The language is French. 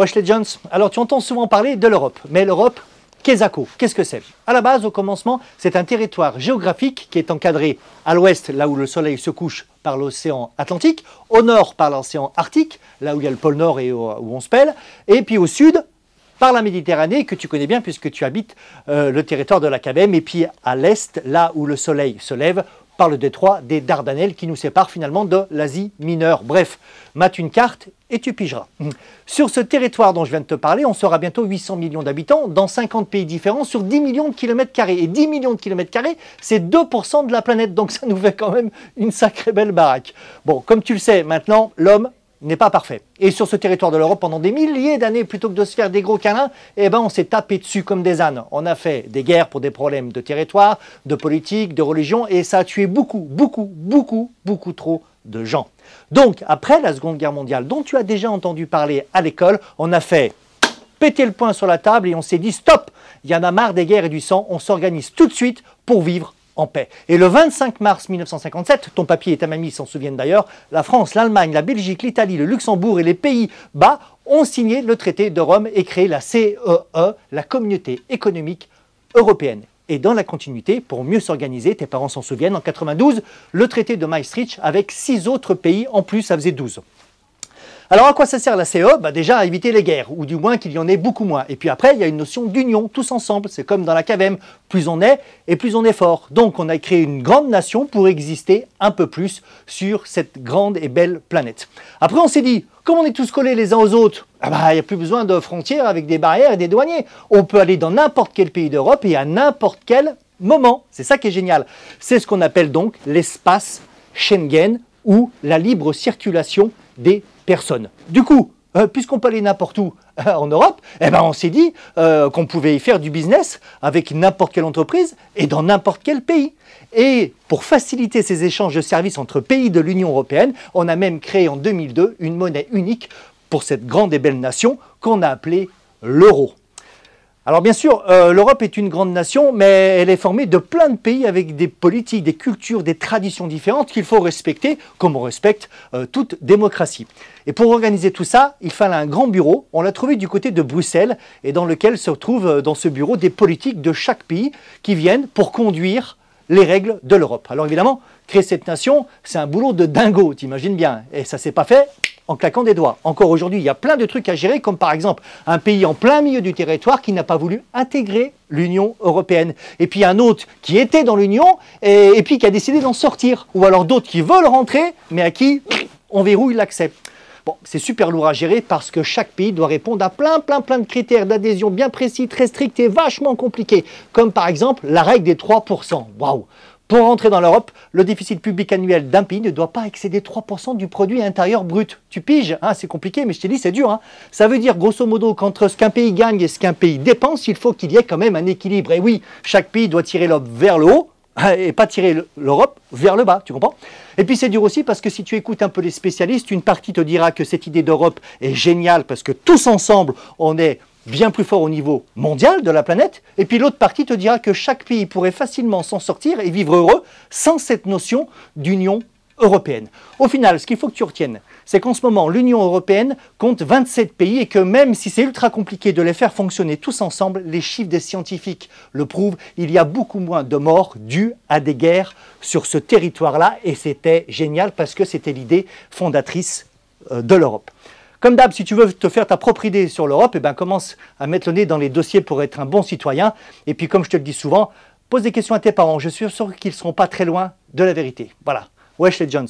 Wesh Jones, alors tu entends souvent parler de l'Europe, mais l'Europe, qu'est-ce que c'est À la base, au commencement, c'est un territoire géographique qui est encadré à l'ouest, là où le soleil se couche par l'océan Atlantique, au nord par l'océan Arctique, là où il y a le pôle Nord et où on se pèle, et puis au sud par la Méditerranée, que tu connais bien puisque tu habites euh, le territoire de la KBM, et puis à l'est, là où le soleil se lève, par le détroit des Dardanelles qui nous sépare finalement de l'Asie mineure. Bref, mate une carte et tu pigeras. Mm. Sur ce territoire dont je viens de te parler, on sera bientôt 800 millions d'habitants dans 50 pays différents sur 10 millions de kilomètres carrés. Et 10 millions de kilomètres carrés, c'est 2% de la planète, donc ça nous fait quand même une sacrée belle baraque. Bon, comme tu le sais maintenant, l'homme n'est pas parfait. Et sur ce territoire de l'Europe, pendant des milliers d'années, plutôt que de se faire des gros câlins, eh ben, on s'est tapé dessus comme des ânes. On a fait des guerres pour des problèmes de territoire, de politique, de religion, et ça a tué beaucoup, beaucoup, beaucoup, beaucoup trop de gens. Donc, après la Seconde Guerre mondiale, dont tu as déjà entendu parler à l'école, on a fait péter le poing sur la table et on s'est dit stop, il y en a marre des guerres et du sang, on s'organise tout de suite pour vivre en paix. Et le 25 mars 1957, ton papier et ta mamie s'en souviennent d'ailleurs, la France, l'Allemagne, la Belgique, l'Italie, le Luxembourg et les Pays-Bas ont signé le traité de Rome et créé la CEE, e, la Communauté économique européenne. Et dans la continuité, pour mieux s'organiser, tes parents s'en souviennent, en 92, le traité de Maastricht avec six autres pays en plus, ça faisait 12. Alors à quoi ça sert la ceO bah, Déjà à éviter les guerres, ou du moins qu'il y en ait beaucoup moins. Et puis après, il y a une notion d'union, tous ensemble. C'est comme dans la KVM, plus on est et plus on est fort. Donc on a créé une grande nation pour exister un peu plus sur cette grande et belle planète. Après on s'est dit, comme on est tous collés les uns aux autres, ah bah, il n'y a plus besoin de frontières avec des barrières et des douaniers. On peut aller dans n'importe quel pays d'Europe et à n'importe quel moment. C'est ça qui est génial. C'est ce qu'on appelle donc l'espace Schengen ou la libre circulation des personnes. Du coup, euh, puisqu'on peut aller n'importe où euh, en Europe, eh ben on s'est dit euh, qu'on pouvait y faire du business avec n'importe quelle entreprise et dans n'importe quel pays. Et pour faciliter ces échanges de services entre pays de l'Union européenne, on a même créé en 2002 une monnaie unique pour cette grande et belle nation qu'on a appelée l'euro. Alors bien sûr, euh, l'Europe est une grande nation, mais elle est formée de plein de pays avec des politiques, des cultures, des traditions différentes qu'il faut respecter, comme on respecte euh, toute démocratie. Et pour organiser tout ça, il fallait un grand bureau. On l'a trouvé du côté de Bruxelles, et dans lequel se trouvent euh, dans ce bureau des politiques de chaque pays qui viennent pour conduire les règles de l'Europe. Alors évidemment, créer cette nation, c'est un boulot de dingo, t'imagines bien. Et ça s'est pas fait en claquant des doigts. Encore aujourd'hui, il y a plein de trucs à gérer, comme par exemple un pays en plein milieu du territoire qui n'a pas voulu intégrer l'Union européenne. Et puis un autre qui était dans l'Union et, puis qui a décidé d'en sortir. Ou alors d'autres qui veulent rentrer, mais à qui on verrouille l'accès. Bon, c'est super lourd à gérer parce que chaque pays doit répondre à plein, plein, plein de critères d'adhésion bien précis, très stricts et vachement compliqués. Comme par exemple la règle des 3%. Waouh pour rentrer dans l'Europe, le déficit public annuel d'un pays ne doit pas excéder 3% du produit intérieur brut. Tu piges, hein, c'est compliqué, mais je t'ai dit, c'est dur. Hein. Ça veut dire, grosso modo, qu'entre ce qu'un pays gagne et ce qu'un pays dépense, il faut qu'il y ait quand même un équilibre. Et oui, chaque pays doit tirer l'Europe vers le haut, hein, et pas tirer l'Europe vers le bas, tu comprends Et puis c'est dur aussi parce que si tu écoutes un peu les spécialistes, une partie te dira que cette idée d'Europe est géniale parce que tous ensemble, on est bien plus fort au niveau mondial de la planète, et puis l'autre partie te dira que chaque pays pourrait facilement s'en sortir et vivre heureux sans cette notion d'union européenne. Au final, ce qu'il faut que tu retiennes, c'est qu'en ce moment, l'Union européenne compte 27 pays et que même si c'est ultra compliqué de les faire fonctionner tous ensemble, les chiffres des scientifiques le prouvent, il y a beaucoup moins de morts dues à des guerres sur ce territoire-là et c'était génial parce que c'était l'idée fondatrice euh, de l'Europe. Comme d'hab, si tu veux te faire ta propre idée sur l'Europe, eh ben, commence à mettre le nez dans les dossiers pour être un bon citoyen. Et puis, comme je te le dis souvent, pose des questions à tes parents. Je suis sûr qu'ils ne seront pas très loin de la vérité. Voilà. Wesh Jones.